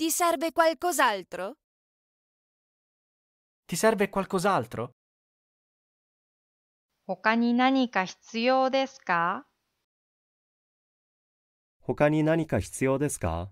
Ti serve qualcos'altro? Ti serve qualcos'altro? 他に何か必要ですか他に何か必要ですか